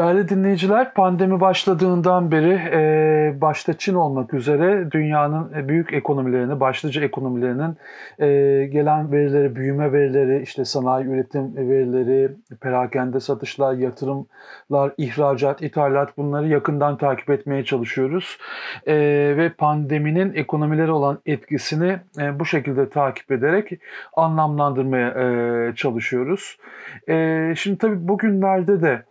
Değerli dinleyiciler, pandemi başladığından beri e, başta Çin olmak üzere dünyanın e, büyük ekonomilerini, başlıca ekonomilerinin e, gelen verileri, büyüme verileri, işte sanayi üretim verileri, perakende satışlar, yatırımlar, ihracat, ithalat bunları yakından takip etmeye çalışıyoruz. E, ve pandeminin ekonomilere olan etkisini e, bu şekilde takip ederek anlamlandırmaya e, çalışıyoruz. E, şimdi tabii bugünlerde de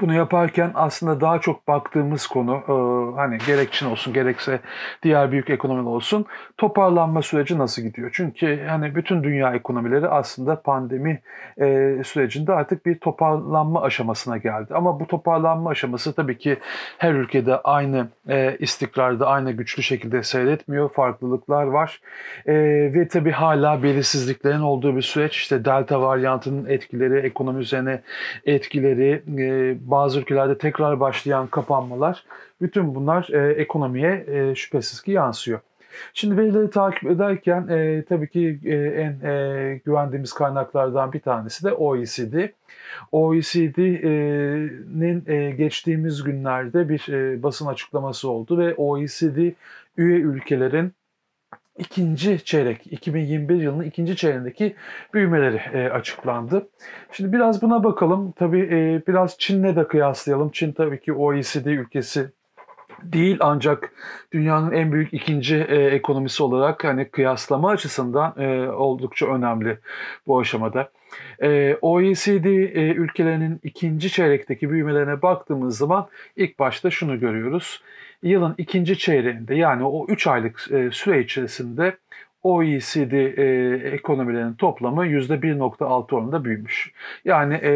bunu yaparken aslında daha çok baktığımız konu e, hani gerek Çin olsun gerekse diğer büyük ekonomiler olsun toparlanma süreci nasıl gidiyor? Çünkü hani bütün dünya ekonomileri aslında pandemi e, sürecinde artık bir toparlanma aşamasına geldi. Ama bu toparlanma aşaması tabii ki her ülkede aynı e, istikrarda aynı güçlü şekilde seyretmiyor. Farklılıklar var e, ve tabii hala belirsizliklerin olduğu bir süreç İşte delta varyantının etkileri, ekonomi üzerine etkileri bazı ülkelerde tekrar başlayan kapanmalar bütün bunlar e, ekonomiye e, şüphesiz ki yansıyor. Şimdi verileri takip ederken e, tabii ki e, en e, güvendiğimiz kaynaklardan bir tanesi de OECD. OECD'nin e, e, e, geçtiğimiz günlerde bir e, basın açıklaması oldu ve OECD üye ülkelerin ikinci çeyrek, 2021 yılının ikinci çeyreğindeki büyümeleri e, açıklandı. Şimdi biraz buna bakalım. Tabii e, biraz Çin'le de kıyaslayalım. Çin tabii ki OECD ülkesi değil ancak dünyanın en büyük ikinci e, ekonomisi olarak hani kıyaslama açısından e, oldukça önemli bu aşamada. E, OECD e, ülkelerinin ikinci çeyrekteki büyümelerine baktığımız zaman ilk başta şunu görüyoruz yılın ikinci çeyreğinde yani o 3 aylık e, süre içerisinde OECD e, ekonomilerinin toplamı %1.6 oranında büyümüş. Yani e,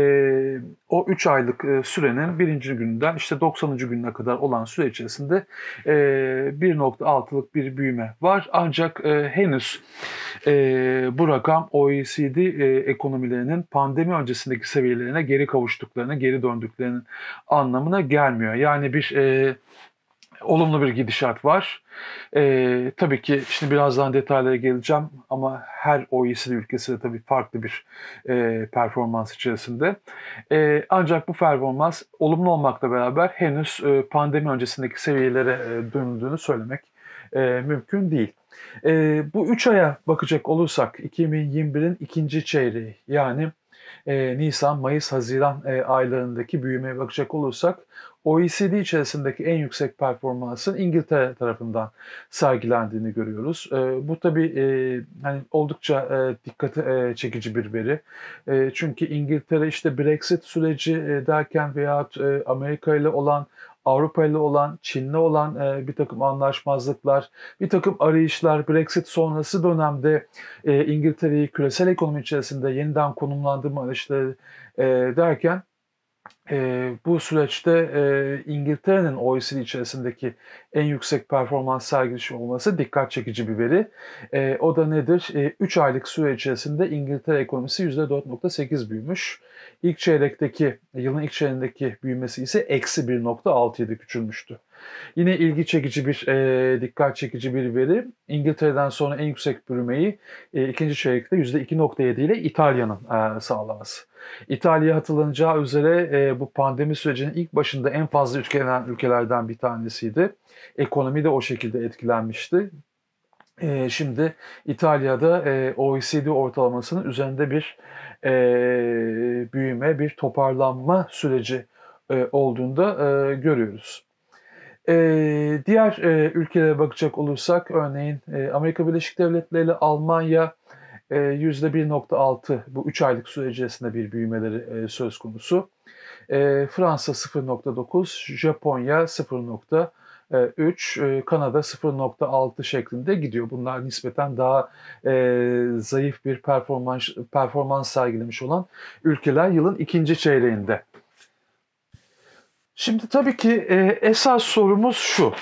o 3 aylık e, sürenin birinci günden işte 90. gününe kadar olan süre içerisinde e, 1.6'lık bir büyüme var. Ancak e, henüz e, bu rakam OECD e, ekonomilerinin pandemi öncesindeki seviyelerine geri kavuştuklarını, geri döndüklerinin anlamına gelmiyor. Yani bir e, olumlu bir gidişat var. E, tabii ki şimdi birazdan detaylara geleceğim ama her OECD ülkesi de tabii farklı bir e, performans içerisinde. E, ancak bu performans olumlu olmakla beraber henüz e, pandemi öncesindeki seviyelere e, döndüğünü söylemek e, mümkün değil. E, bu 3 aya bakacak olursak 2021'in ikinci çeyreği yani e, Nisan, Mayıs, Haziran e, aylarındaki büyümeye bakacak olursak OECD içerisindeki en yüksek performansın İngiltere tarafından sergilendiğini görüyoruz. E, bu tabii e, hani oldukça e, dikkat e, çekici bir veri. E, çünkü İngiltere işte Brexit süreci e, derken veya e, Amerika ile olan Avrupa ile olan, Çin'le olan e, bir takım anlaşmazlıklar, bir takım arayışlar, Brexit sonrası dönemde e, İngiltere'yi küresel ekonomi içerisinde yeniden konumlandırma arayışları e, derken e, bu süreçte e, İngiltere'nin OECD içerisindeki en yüksek performans sergilişi olması dikkat çekici bir veri. E, o da nedir? E, ee, 3 aylık süre içerisinde İngiltere ekonomisi %4.8 büyümüş. İlk çeyrekteki, yılın ilk çeyreğindeki büyümesi ise eksi 1.67 küçülmüştü. Yine ilgi çekici bir, e, dikkat çekici bir veri. İngiltere'den sonra en yüksek bürümeyi e, ikinci çeyrekte %2.7 ile İtalya'nın e, sağlaması. İtalya hatırlanacağı üzere e, bu pandemi sürecinin ilk başında en fazla etkilenen ülkelerden bir tanesiydi. Ekonomi de o şekilde etkilenmişti. E, şimdi İtalya'da e, OECD ortalamasının üzerinde bir e, büyüme, bir toparlanma süreci e, olduğunda e, görüyoruz. E, diğer e, ülkelere bakacak olursak örneğin e, Amerika Birleşik Devletleri ile Almanya e, %1.6 bu 3 aylık süre içerisinde bir büyümeleri e, söz konusu. E, Fransa 0.9, Japonya 0.3, e, e, Kanada 0.6 şeklinde gidiyor. Bunlar nispeten daha e, zayıf bir performans performans sergilemiş olan ülkeler yılın ikinci çeyreğinde. Şimdi tabii ki e, esas sorumuz şu.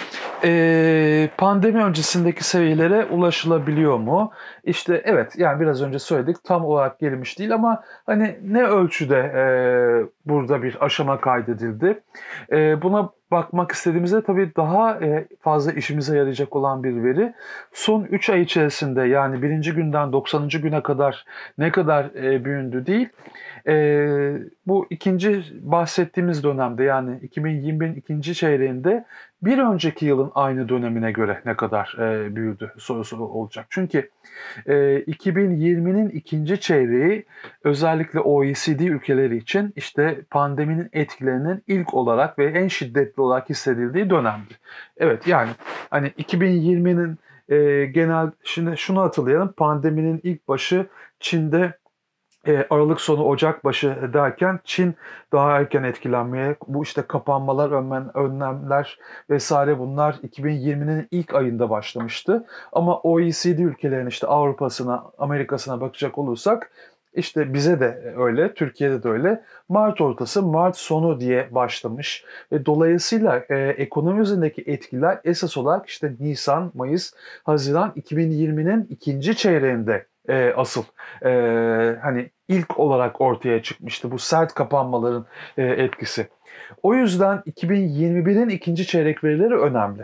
E, pandemi öncesindeki seviyelere ulaşılabiliyor mu? İşte evet yani biraz önce söyledik tam olarak gelmiş değil ama hani ne ölçüde e, burada bir aşama kaydedildi? E, buna bakmak istediğimizde tabii daha e, fazla işimize yarayacak olan bir veri. Son 3 ay içerisinde yani birinci günden 90. güne kadar ne kadar e, büyündü değil. E, bu ikinci bahsettiğimiz dönemde yani 2020'nin ikinci çeyreğinde bir önceki yılın aynı dönemine göre ne kadar e, büyüdü sorusu olacak. Çünkü e, 2020'nin ikinci çeyreği özellikle OECD ülkeleri için işte pandeminin etkilerinin ilk olarak ve en şiddetli olarak hissedildiği dönemdi. Evet yani hani 2020'nin e, genel şimdi şunu hatırlayalım pandeminin ilk başı Çin'de e, Aralık sonu Ocak başı derken Çin daha erken etkilenmeye, bu işte kapanmalar, önmen, önlemler vesaire bunlar 2020'nin ilk ayında başlamıştı. Ama OECD ülkelerin işte Avrupa'sına, Amerika'sına bakacak olursak işte bize de öyle, Türkiye'de de öyle. Mart ortası, Mart sonu diye başlamış ve dolayısıyla e, ekonomi üzerindeki etkiler esas olarak işte Nisan, Mayıs, Haziran 2020'nin ikinci çeyreğinde e, asıl e, hani ilk olarak ortaya çıkmıştı bu sert kapanmaların e, etkisi. O yüzden 2021'in ikinci çeyrek verileri önemli.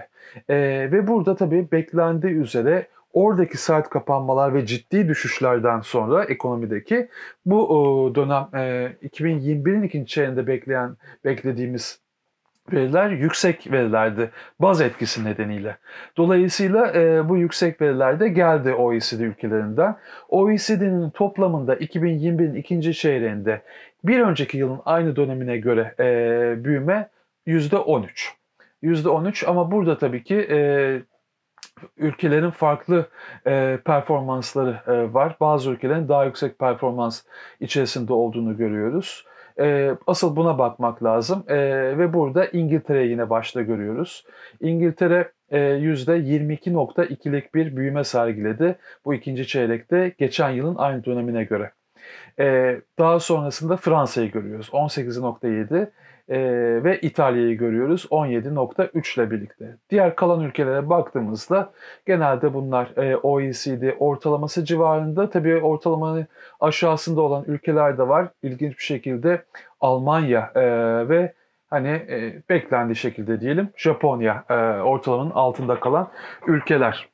E, ve burada tabii beklendiği üzere oradaki sert kapanmalar ve ciddi düşüşlerden sonra ekonomideki bu e, dönem e, 2021'in ikinci çeyreğinde bekleyen beklediğimiz veriler yüksek verilerdi baz etkisi nedeniyle. Dolayısıyla e, bu yüksek veriler de geldi OECD ülkelerinden. OECD'nin toplamında 2021'in ikinci çeyreğinde bir önceki yılın aynı dönemine göre e, büyüme %13. %13 ama burada tabii ki e, ülkelerin farklı e, performansları e, var. Bazı ülkelerin daha yüksek performans içerisinde olduğunu görüyoruz. E, asıl buna bakmak lazım e, ve burada İngiltere yine başta görüyoruz. İngiltere e, %22.2'lik bir büyüme sergiledi bu ikinci çeyrekte geçen yılın aynı dönemine göre. Ee, daha sonrasında Fransa'yı görüyoruz 18.7 e, ve İtalya'yı görüyoruz 17.3 ile birlikte. Diğer kalan ülkelere baktığımızda genelde bunlar e, OECD ortalaması civarında. Tabii ortalamanın aşağısında olan ülkeler de var. İlginç bir şekilde Almanya e, ve hani e, beklendiği şekilde diyelim Japonya e, ortalamanın altında kalan ülkeler.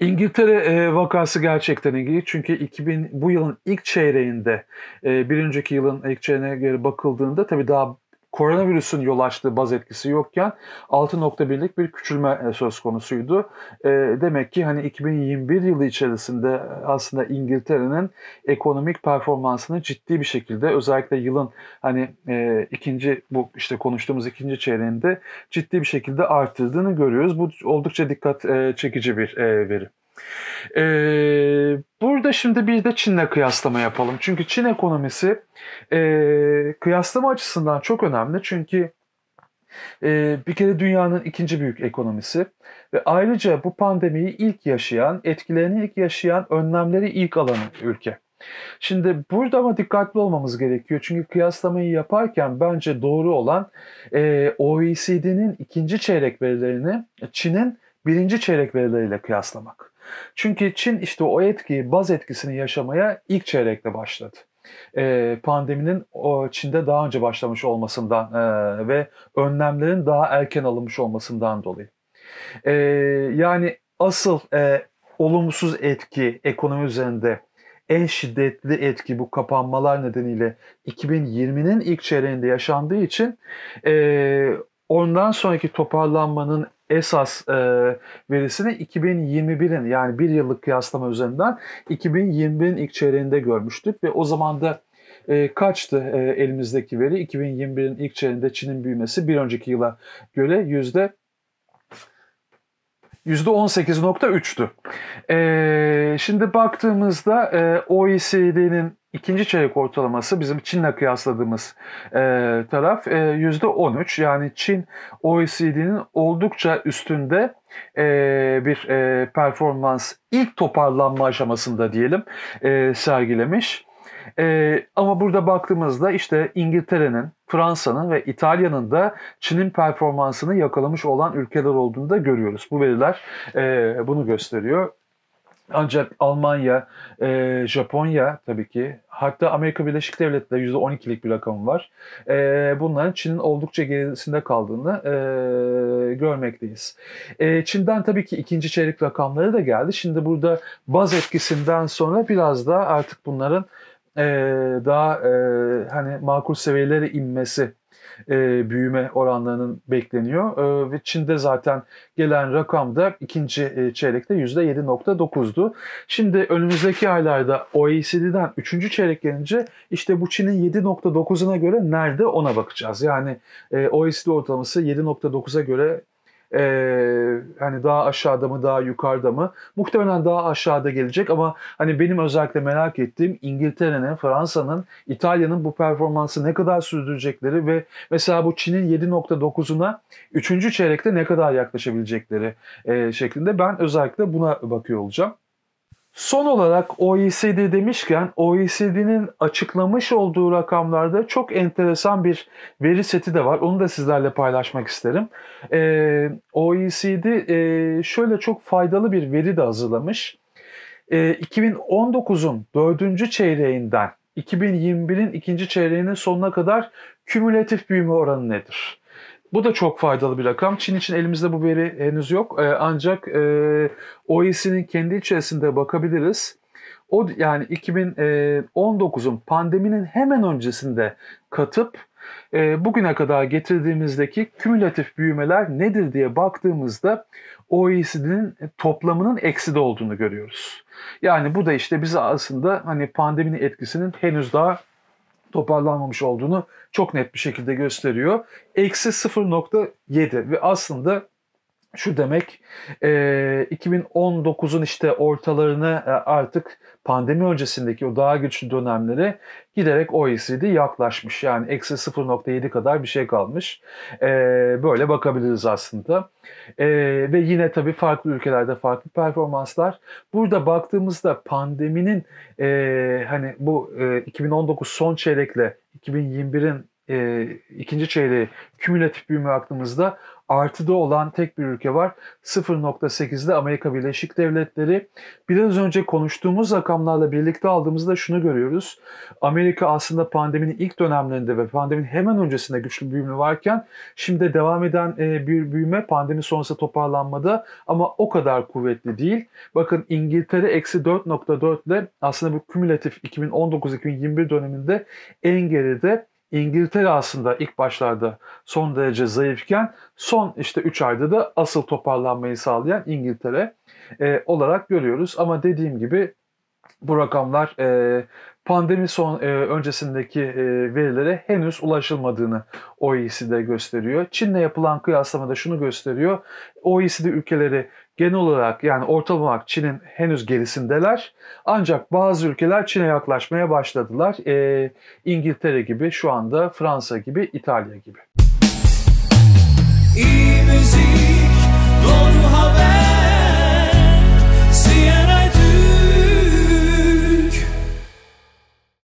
İngiltere e, vakası gerçekten ilginç çünkü 2000 bu yılın ilk çeyreğinde e, bir önceki yılın ilk çeyreğine geri bakıldığında tabii daha koronavirüsün yol açtığı baz etkisi yokken 6.1'lik bir küçülme e, söz konusuydu. E, demek ki hani 2021 yılı içerisinde e, aslında İngiltere'nin ekonomik performansını ciddi bir şekilde özellikle yılın hani ikinci bu işte konuştuğumuz ikinci çeyreğinde ciddi bir şekilde arttırdığını görüyoruz. Bu oldukça dikkat çekici bir veri. E, burada şimdi bir de Çin'le kıyaslama yapalım. Çünkü Çin ekonomisi e, kıyaslama açısından çok önemli. Çünkü e, bir kere dünyanın ikinci büyük ekonomisi ve ayrıca bu pandemiyi ilk yaşayan, etkilerini ilk yaşayan, önlemleri ilk alan ülke. Şimdi burada ama dikkatli olmamız gerekiyor. Çünkü kıyaslamayı yaparken bence doğru olan e, OECD'nin ikinci çeyrek verilerini Çin'in birinci çeyrek verileriyle kıyaslamak. Çünkü Çin işte o etkiyi, baz etkisini yaşamaya ilk çeyrekte başladı. E, pandeminin o Çin'de daha önce başlamış olmasından e, ve önlemlerin daha erken alınmış olmasından dolayı. E, yani asıl e, olumsuz etki ekonomi üzerinde en şiddetli etki bu kapanmalar nedeniyle 2020'nin ilk çeyreğinde yaşandığı için e, ondan sonraki toparlanmanın esas e, verisini 2021'in yani bir yıllık kıyaslama üzerinden 2021'in ilk çeyreğinde görmüştük ve o zaman da e, kaçtı e, elimizdeki veri? 2021'in ilk çeyreğinde Çin'in büyümesi bir önceki yıla göre yüzde %18.3'tü. Ee, şimdi baktığımızda e, OECD'nin İkinci çeyrek ortalaması bizim Çin'le kıyasladığımız e, taraf e, %13. Yani Çin OECD'nin oldukça üstünde e, bir e, performans ilk toparlanma aşamasında diyelim e, sergilemiş. E, ama burada baktığımızda işte İngiltere'nin, Fransa'nın ve İtalya'nın da Çin'in performansını yakalamış olan ülkeler olduğunu da görüyoruz. Bu veriler e, bunu gösteriyor. Ancak Almanya, e, Japonya tabii ki hatta Amerika Birleşik Devletleri %12'lik bir rakam var. E, bunların Çin'in oldukça gerisinde kaldığını e, görmekteyiz. E, Çin'den tabii ki ikinci çeyrek rakamları da geldi. Şimdi burada baz etkisinden sonra biraz da artık bunların e, daha e, hani makul seviyelere inmesi e, büyüme oranlarının bekleniyor. E, ve Çin'de zaten gelen rakam da ikinci e, çeyrekte %7.9'du. Şimdi önümüzdeki aylarda OECD'den üçüncü çeyrek gelince işte bu Çin'in 7.9'una göre nerede ona bakacağız. Yani e, OECD ortalaması 7.9'a göre e, hani daha aşağıda mı daha yukarıda mı muhtemelen daha aşağıda gelecek ama hani benim özellikle merak ettiğim İngiltere'nin, Fransa'nın, İtalya'nın bu performansı ne kadar sürdürecekleri ve mesela bu Çin'in 7.9'una 3. çeyrekte ne kadar yaklaşabilecekleri e, şeklinde ben özellikle buna bakıyor olacağım. Son olarak OECD demişken OECD'nin açıklamış olduğu rakamlarda çok enteresan bir veri seti de var. Onu da sizlerle paylaşmak isterim. Ee, OECD e, şöyle çok faydalı bir veri de hazırlamış. E, ee, 2019'un dördüncü çeyreğinden 2021'in ikinci çeyreğinin sonuna kadar kümülatif büyüme oranı nedir? Bu da çok faydalı bir rakam. Çin için elimizde bu veri henüz yok. E, ancak e, OECD'nin kendi içerisinde bakabiliriz. O yani 2019'un e, pandeminin hemen öncesinde katıp e, bugüne kadar getirdiğimizdeki kümülatif büyümeler nedir diye baktığımızda OECD'nin toplamının ekside olduğunu görüyoruz. Yani bu da işte bize aslında hani pandeminin etkisinin henüz daha toparlanmamış olduğunu çok net bir şekilde gösteriyor. Eksi 0.7 ve aslında şu demek 2019'un işte ortalarını e, artık pandemi öncesindeki o daha güçlü dönemleri giderek OECD yaklaşmış. Yani eksi 0.7 kadar bir şey kalmış. Böyle bakabiliriz aslında. Ve yine tabii farklı ülkelerde farklı performanslar. Burada baktığımızda pandeminin hani bu 2019 son çeyrekle 2021'in ikinci çeyreği kümülatif büyüme aklımızda artıda olan tek bir ülke var. 0.8'de Amerika Birleşik Devletleri. Biraz önce konuştuğumuz rakamlarla birlikte aldığımızda şunu görüyoruz. Amerika aslında pandeminin ilk dönemlerinde ve pandeminin hemen öncesinde güçlü bir büyüme varken şimdi devam eden e, bir büyüme pandemi sonrası toparlanmadı ama o kadar kuvvetli değil. Bakın İngiltere eksi 4.4 ile aslında bu kümülatif 2019-2021 döneminde en geride İngiltere aslında ilk başlarda son derece zayıfken son işte 3 ayda da asıl toparlanmayı sağlayan İngiltere e, olarak görüyoruz. Ama dediğim gibi bu rakamlar e, pandemi son e, öncesindeki e, verilere henüz ulaşılmadığını OECD gösteriyor. Çin'le yapılan kıyaslamada şunu gösteriyor. OECD ülkeleri genel olarak yani ortalama olarak Çin'in henüz gerisindeler. Ancak bazı ülkeler Çin'e yaklaşmaya başladılar. E, İngiltere gibi, şu anda Fransa gibi, İtalya gibi. İyi.